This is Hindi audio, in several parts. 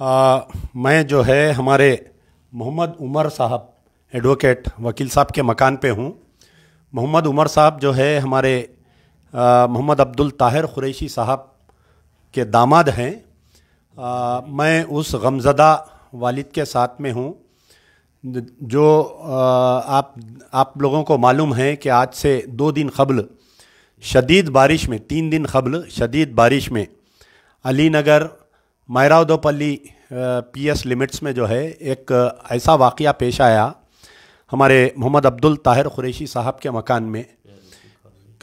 आ, मैं जो है हमारे मोहम्मद उमर साहब एडवोकेट वकील साहब के मकान पे हूँ मोहम्मद उमर साहब जो है हमारे मोहम्मद अब्दुल ताहिर ख़ुरैशी साहब के दामाद हैं आ, मैं उस गमजदा वालिद के साथ में हूँ जो आ, आप आप लोगों को मालूम है कि आज से दो दिन कबल शदीद बारिश में तीन दिन कबल शदीद बारिश में Ali Nagar P PS limits में जो है एक ऐसा वाक़ पेश आया हमारे मोहम्मद अब्दुल ताहिर कुरेशी साहब के मकान में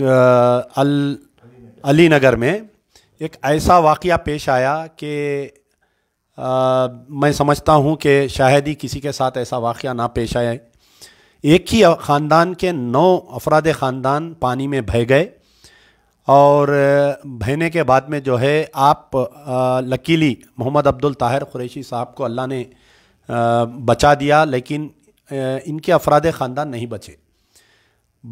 अल अली नगर में एक ऐसा वाक़ पेश आया कि मैं समझता हूँ कि शायद ही किसी के साथ ऐसा वाक़ ना पेश आए एक ही ख़ानदान के नौ अफराद ख़ानदान पानी में बह गए और बहने के बाद में जो है आप लकीली मोहम्मद अब्दुल ताहिर कुरैशी साहब को अल्लाह ने बचा दिया लेकिन इनके अफराद ख़ानदान नहीं बचे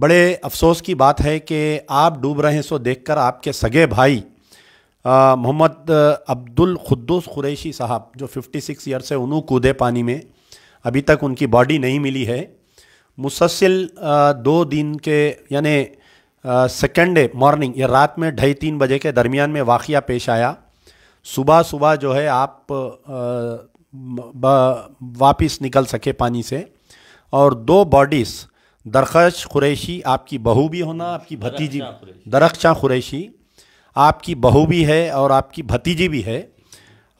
बड़े अफसोस की बात है कि आप डूब रहे हैं सो देखकर आपके सगे भाई मोहम्मद अब्दुल खुद्दूस कुरैशी साहब जो 56 सिक्स ईयर से उनू कूदे पानी में अभी तक उनकी बॉडी नहीं मिली है मुसलसिल दो दिन के यानी सेकेंड डे मॉर्निंग या रात में ढाई तीन बजे के दरमियान में वाक़ पेश आया सुबह सुबह जो है आप वापस निकल सके पानी से और दो बॉडीज़ दरखश कुरैशी आपकी बहू भी होना आपकी भतीजी दरख्शा कुरैशी आपकी बहू भी है और आपकी भतीजी भी है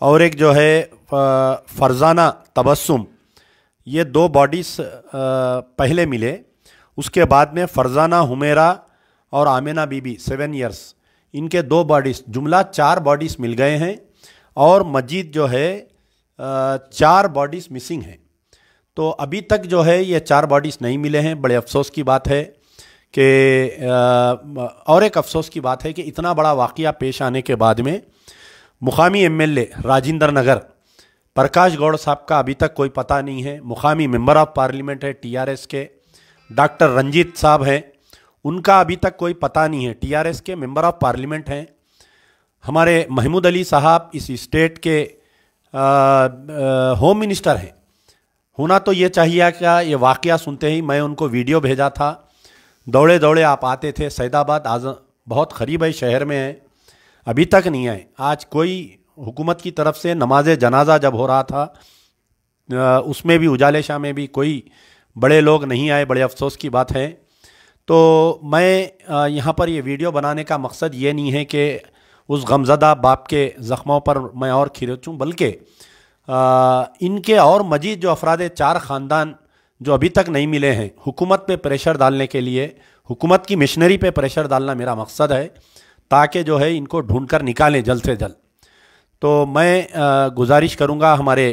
और एक जो है फरजाना तबस्सुम ये दो बॉडीज़ पहले मिले उसके बाद में फरजाना हुमेरा और आमिना बीबी सेवन ईयर्स इनके दो बॉडीज़ जुमला चार बॉडीज़ मिल गए हैं और मजीद जो है चार बॉडीज़ मिसिंग हैं तो अभी तक जो है ये चार बॉडीज़ नहीं मिले हैं बड़े अफसोस की बात है कि और एक अफसोस की बात है कि इतना बड़ा वाक़ पेश आने के बाद में मुकामी M L A Rajendra Nagar Prakash Goud साहब का अभी तक कोई पता नहीं है मुकामी मेम्बर ऑफ पार्लियामेंट है टी आर एस के डॉक्टर रंजीत साहब हैं उनका अभी तक कोई पता नहीं है टीआरएस के मेंबर ऑफ पार्लियामेंट हैं हमारे महमूद अली साहब इस स्टेट के होम मिनिस्टर हैं होना तो ये चाहिए क्या ये वाक़ सुनते ही मैं उनको वीडियो भेजा था दौड़े दौड़े आप आते थे सैदाबाद आज बहुत करीब है शहर में है अभी तक नहीं आए आज कोई हुकूमत की तरफ से नमाज जनाजा जब हो रहा था उसमें भी उजाले शाह में भी कोई बड़े लोग नहीं आए बड़े अफसोस की बात है तो मैं यहाँ पर ये वीडियो बनाने का मकसद ये नहीं है कि उस गमज़दा बाप के ज़ख्मों पर मैं और खीरचूँ बल्कि इनके और मजीद जो अफराद चार ख़ानदान जो अभी तक नहीं मिले हैं हुकूमत पे प्रेशर डालने के लिए हुकूमत की मिशनरी पे प्रेशर डालना मेरा मकसद है ताकि जो है इनको ढूंढ कर निकालें जल्द से जल्द तो मैं गुजारिश करूँगा हमारे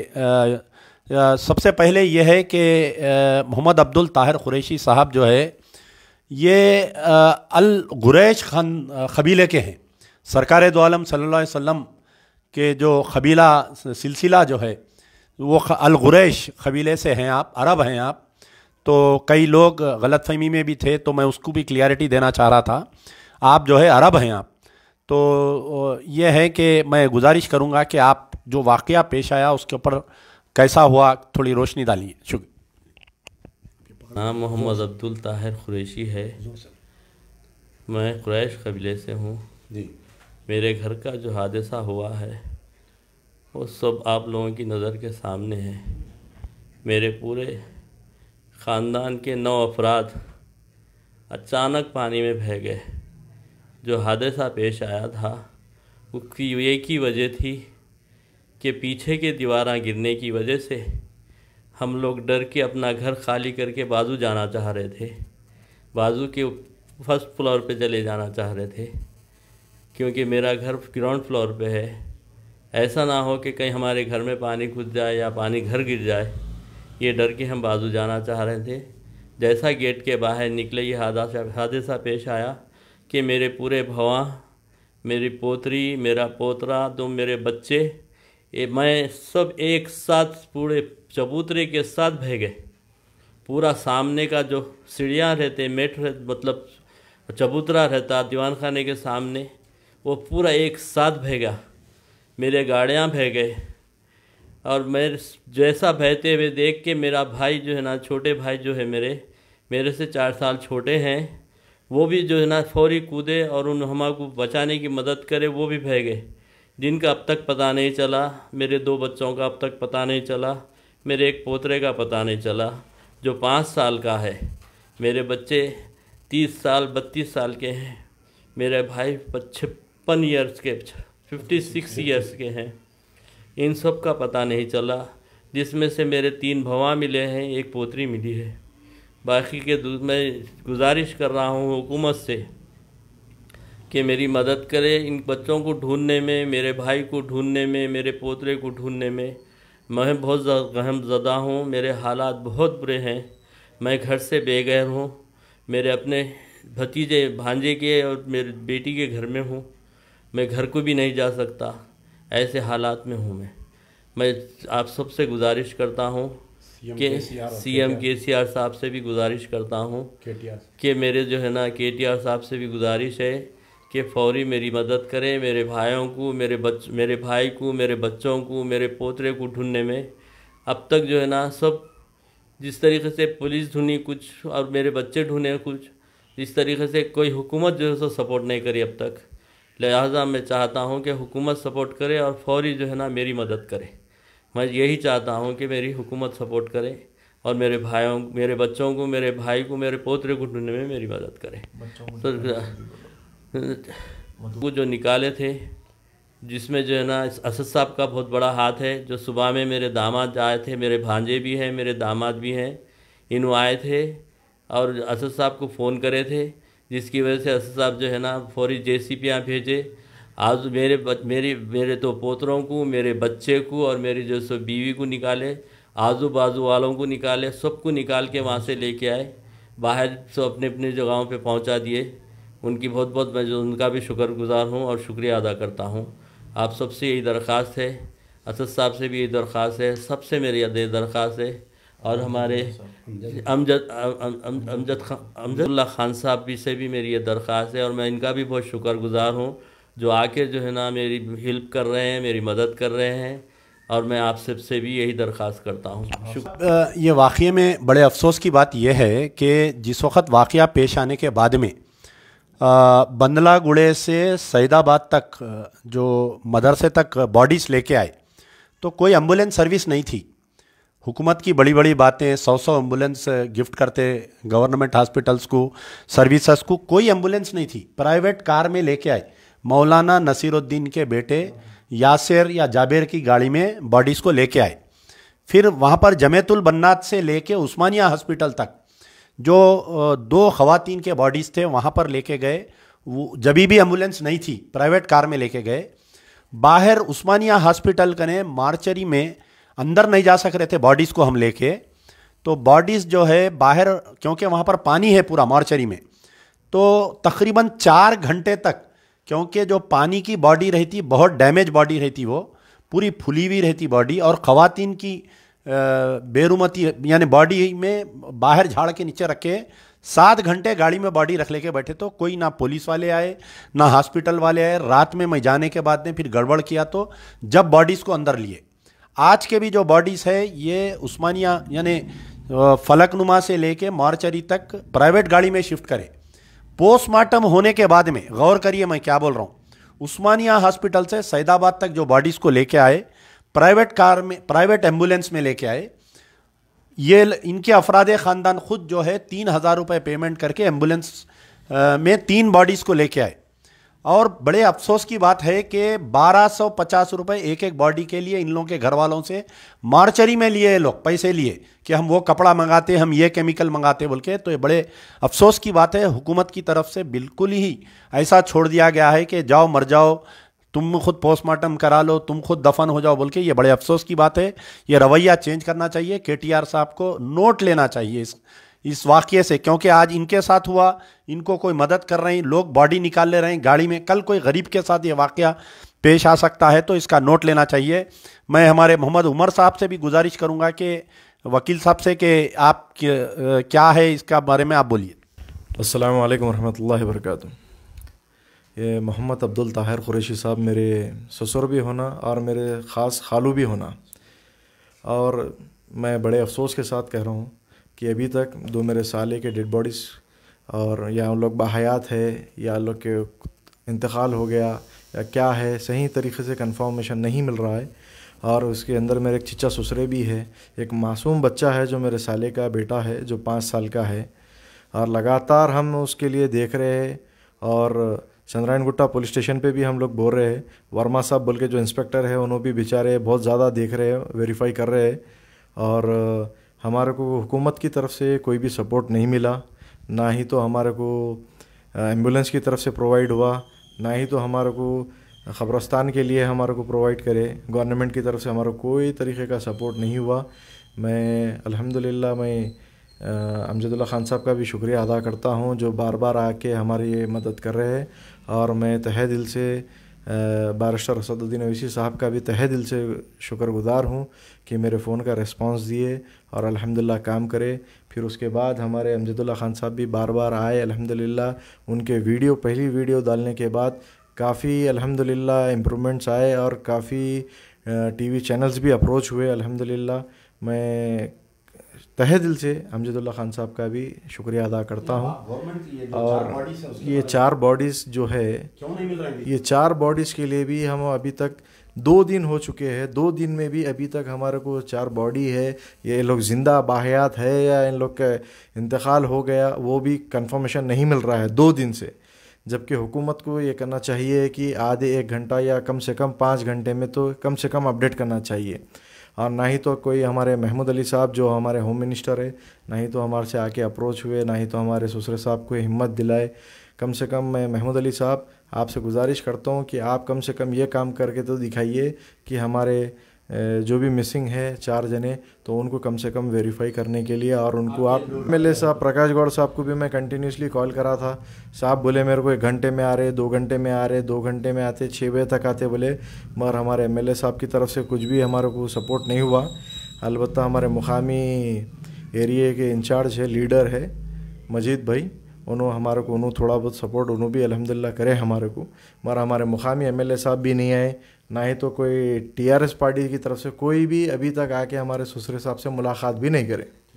सबसे पहले यह है कि मोहम्मद अब्दुल ताहिर कुरैशी साहब जो है ये अल गुरैश खान कबीले के हैं सरकार दो अलैहि वसल्लम के जो कबीला सिलसिला जो है वो अल गुरैश कबीले से हैं आप अरब हैं आप तो कई लोग गलत फहमी में भी थे तो मैं उसको भी क्लियरिटी देना चाह रहा था आप जो है अरब हैं आप तो ये है कि मैं गुजारिश करूँगा कि आप जो वाक़ पेश आया उसके ऊपर कैसा हुआ थोड़ी रोशनी डालिए शुक्रिया नाम हाँ, मोहम्मद अब्दुल ताहिर कुरैशी है मैं कुरैश कबीले से हूँ मेरे घर का जो हादसा हुआ है वो सब आप लोगों की नज़र के सामने है मेरे पूरे ख़ानदान के नौ अफराद अचानक पानी में बह गए जो हादसा पेश आया था उसकी एक ही वजह थी कि पीछे के दीवार गिरने की वजह से हम लोग डर के अपना घर खाली करके बाजू जाना चाह रहे थे बाजू के फर्स्ट फ्लोर पे चले जाना चाह रहे थे क्योंकि मेरा घर ग्राउंड फ्लोर पे है ऐसा ना हो कि कहीं हमारे घर में पानी घुस जाए या पानी घर गिर जाए ये डर के हम बाजू जाना चाह रहे थे जैसा गेट के बाहर निकले ये हादसा हादसा पेश आया कि मेरे पूरे भवा मेरी पोतरी मेरा पोतरा तुम मेरे बच्चे ये मैं सब एक साथ पूरे चबूतरे के साथ बह गए पूरा सामने का जो सीढ़ियाँ रहते रह, मतलब चबूतरा रहता दीवान खाने के सामने वो पूरा एक साथ बह गया मेरे गाड़ियाँ बह गए और मैं जैसा बहते हुए देख के मेरा भाई जो है ना छोटे भाई जो है मेरे मेरे से चार साल छोटे हैं वो भी जो है ना फौरी कूदे और उन को बचाने की मदद करे वो भी बह गए जिनका अब तक पता नहीं चला मेरे दो बच्चों का अब तक पता नहीं चला मेरे एक पोतरे का पता नहीं चला जो पाँच साल का है मेरे बच्चे तीस साल बत्तीस साल के हैं मेरे भाई पचपन ईयर्स के फिफ्टी सिक्स ईयर्स के हैं इन सब का पता नहीं चला जिसमें से मेरे तीन भवा मिले हैं एक पोतरी मिली है बाकी के मैं गुजारिश कर रहा हूँ हुकूमत से कि मेरी मदद करे इन बच्चों को ढूंढने में मेरे भाई को ढूंढने में मेरे पोतरे को ढूंढने में मैं बहुत गहम ज़दा हूँ मेरे हालात बहुत बुरे हैं मैं घर से बेगैर हूँ मेरे अपने भतीजे भांजे के और मेरे बेटी के घर में हूँ मैं घर को भी नहीं जा सकता ऐसे हालात में हूँ मैं मैं आप सबसे गुजारिश करता हूँ कि सी एम के सी आर साहब से भी गुजारिश करता हूँ कि मेरे जो है ना के टी आर साहब से भी गुजारिश है कि फौरी मेरी मदद करें मेरे भाइयों को मेरे बच मेरे भाई को मेरे बच्चों को मेरे पोतरे को ढूंढने में अब तक जो है ना सब जिस तरीके से पुलिस ढूंढी कुछ और मेरे बच्चे ढूंढे कुछ जिस तरीके से कोई हुकूमत जो है सो सपोर्ट नहीं करी अब तक लिहाजा मैं चाहता हूँ कि हुकूमत सपोर्ट करे और फौरी जो है ना मेरी मदद करे मैं यही चाहता हूँ कि मेरी हुकूमत सपोर्ट करे और मेरे भाइयों मेरे बच्चों को मेरे भाई को मेरे पोतरे को ढूंढने में मेरी मदद करे तो वो जो निकाले थे जिसमें जो है ना असद साहब का बहुत बड़ा हाथ है जो सुबह में मेरे दामाद आए थे मेरे भांजे भी हैं मेरे दामाद भी हैं इन आए थे और असद साहब को फ़ोन करे थे जिसकी वजह से असद साहब जो है ना फौरी जे सी पियाँ भेजे आज मेरे मेरे मेरे तो पोतरों को मेरे बच्चे को और मेरी जो सो बीवी को निकाले आजू बाजू वालों को निकाले सबको निकाल के वहाँ से लेके आए बाहर सब अपने अपने जगहों पे पहुँचा दिए उनकी बहुत बहुत मैं जो उनका भी शुक्रगुजार हूँ और शुक्रिया अदा करता हूँ आप सबसे यही दरख्वास्त है असद साहब से भी यही दरख्वास्त है सबसे मेरी यह दरख्वास्त है और हमारे अमजद अमजद अमजदुल्ला खान साहब भी से भी मेरी ये दरख्वास्त है और मैं इनका भी बहुत शुक्रगुजार हूँ जो आके जो है ना मेरी हेल्प कर रहे हैं मेरी मदद कर रहे हैं और मैं आप सब से भी यही दरख्वास्त करता हूँ ये वाक़े में बड़े अफसोस की बात यह है कि जिस वक्त वाक़ पेश आने के बाद में बंदला गुड़े से सैदाबाद तक जो मदरसे तक बॉडीज़ लेके आए तो कोई एम्बुलेंस सर्विस नहीं थी हुकूमत की बड़ी बड़ी बातें सौ सौ एम्बुलेंस गिफ्ट करते गवर्नमेंट हॉस्पिटल्स को सर्विसेज को कोई एम्बुलेंस नहीं थी प्राइवेट कार में लेके आए मौलाना नसीरुद्दीन के बेटे यासिर या जाबेर की गाड़ी में बॉडीज़ को लेके आए फिर वहाँ पर जमेतुल बन्नात से लेके उस्मानिया हॉस्पिटल तक जो दो खवतिन के बॉडीज़ थे वहाँ पर लेके गए वो जब भी एम्बुलेंस नहीं थी प्राइवेट कार में लेके गए बाहर उस्मानिया हॉस्पिटल कने मार्चरी में अंदर नहीं जा सक रहे थे बॉडीज़ को हम लेके तो बॉडीज़ जो है बाहर क्योंकि वहाँ पर पानी है पूरा मार्चरी में तो तकरीबन चार घंटे तक क्योंकि जो पानी की बॉडी रहती बहुत डैमेज बॉडी रहती वो पूरी फुली हुई रहती बॉडी और ख़वान की बेरुमती यानी बॉडी में बाहर झाड़ के नीचे रखे सात घंटे गाड़ी में बॉडी रख लेके बैठे तो कोई ना पुलिस वाले आए ना हॉस्पिटल वाले आए रात में मैं जाने के बाद में फिर गड़बड़ किया तो जब बॉडीज़ को अंदर लिए आज के भी जो बॉडीज़ है ये उस्मानिया यानी फलकनुमा से लेके मार्चरी तक प्राइवेट गाड़ी में शिफ्ट करें पोस्टमार्टम होने के बाद में गौर करिए मैं क्या बोल रहा हूँ उस्मानिया हॉस्पिटल से सैदाबाद तक जो बॉडीज़ को लेके आए प्राइवेट कार में प्राइवेट एम्बुलेंस में लेके आए ये इनके अफराद ख़ानदान खुद जो है तीन हज़ार रुपये पेमेंट करके एम्बुलेंस में तीन बॉडीज़ को लेके आए और बड़े अफसोस की बात है कि बारह सौ पचास रुपये एक एक बॉडी के लिए इन लोगों के घर वालों से मार्चरी में लिए लोग पैसे लिए कि हम वो कपड़ा मंगाते हम ये केमिकल मंगाते बोल के तो ये बड़े अफसोस की बात है हुकूमत की तरफ से बिल्कुल ही ऐसा छोड़ दिया गया है कि जाओ मर जाओ तुम खुद पोस्टमार्टम करा लो तुम खुद दफन हो जाओ बोल के ये बड़े अफसोस की बात है ये रवैया चेंज करना चाहिए के साहब को नोट लेना चाहिए इस इस वाक्य से क्योंकि आज इनके साथ हुआ इनको कोई मदद कर रहे हैं लोग बॉडी निकाल ले रहे हैं गाड़ी में कल कोई गरीब के साथ ये वाक्य पेश आ सकता है तो इसका नोट लेना चाहिए मैं हमारे मोहम्मद उमर साहब से भी गुजारिश करूँगा कि वकील साहब से कि आप क्या है इसका बारे में आप बोलिए असल वरहमल वर्का ये मोहम्मद अब्दुल ताहिर कुरैशी साहब मेरे ससुर भी होना और मेरे ख़ास खालू भी होना और मैं बड़े अफसोस के साथ कह रहा हूँ कि अभी तक दो मेरे साले के डेड बॉडीज़ और या उन लोग बाहयात है या लोग के इंतकाल हो गया या क्या है सही तरीके से कंफर्मेशन नहीं मिल रहा है और उसके अंदर मेरे एक चिच्चा ससुरे भी है एक मासूम बच्चा है जो मेरे साले का बेटा है जो पाँच साल का है और लगातार हम उसके लिए देख रहे हैं और चंद्रायन गुट्टा पुलिस स्टेशन पे भी हम लोग बोल रहे हैं वर्मा साहब बोल के जो इंस्पेक्टर है उन्होंने भी बेचारे बहुत ज़्यादा देख रहे हैं वेरीफाई कर रहे हैं और हमारे को हुकूमत की तरफ से कोई भी सपोर्ट नहीं मिला ना ही तो हमारे को एम्बुलेंस की तरफ से प्रोवाइड हुआ ना ही तो हमारे को खबरस्तान के लिए हमारे को प्रोवाइड करे गवर्नमेंट की तरफ से हमारा कोई तरीके का सपोर्ट नहीं हुआ मैं अल्हम्दुलिल्लाह मैं अमजदुल्ला ख़ान साहब का भी शुक्रिया अदा करता हूँ जो बार बार आके हमारी मदद कर रहे हैं और मैं तह दिल से बारिशर रसदुद्दीन अवीसी साहब का भी तह दिल से शुक्रगुज़ार हूँ कि मेरे फ़ोन का रिस्पांस दिए और अल्हम्दुलिल्लाह काम करे फिर उसके बाद हमारे अमजदुल्ला ख़ान साहब भी बार बार आए अल्हम्दुलिल्लाह उनके वीडियो पहली वीडियो डालने के बाद काफ़ी अल्हम्दुलिल्लाह इम्प्रूवमेंट्स आए और काफ़ी टीवी चैनल्स भी अप्रोच हुए अल्हम्दुलिल्लाह मैं तहे दिल से अमजदुल्ला ख़ान साहब का भी शुक्रिया अदा करता हूँ और ये चार बॉडीज़ जो है ये चार बॉडीज़ के लिए भी हम अभी तक दो दिन हो चुके हैं दो दिन में भी अभी तक हमारे को चार बॉडी है ये लोग ज़िंदा बाहयात है या इन लोग का इंतकाल हो गया वो भी कंफर्मेशन नहीं मिल रहा है दो दिन से जबकि हुकूमत को ये करना चाहिए कि आधे एक घंटा या कम से कम पाँच घंटे में तो कम से कम अपडेट करना चाहिए और ना ही तो कोई हमारे महमूद अली साहब जो हमारे होम मिनिस्टर है ना ही तो हमारे से आके अप्रोच हुए ना ही तो हमारे ससुर साहब को हिम्मत दिलाए कम से कम मैं महमूद अली साहब आपसे गुजारिश करता हूँ कि आप कम से कम ये काम करके तो दिखाइए कि हमारे जो भी मिसिंग है चार जने तो उनको कम से कम वेरीफाई करने के लिए और उनको आप एम एल साहब प्रकाश गौड़ साहब को भी मैं कंटिन्यूसली कॉल करा था साहब बोले मेरे को एक घंटे में आ रहे दो घंटे में आ रहे दो घंटे में आते छः बजे तक आते बोले मगर हमारे एम साहब की तरफ से कुछ भी हमारे को सपोर्ट नहीं हुआ अलबत् हमारे मुकामी एरिए के इंचार्ज है लीडर है मजीद भाई उन्होंने हमारे को उन्होंने थोड़ा बहुत सपोर्ट उन्होंने भी अलहमदिल्ला करे हमारे को मगर हमारे मुकामी एम साहब भी नहीं आए ना ही तो कोई टीआरएस पार्टी की तरफ से कोई भी अभी तक आके हमारे सुसरे साहब से मुलाकात भी नहीं करे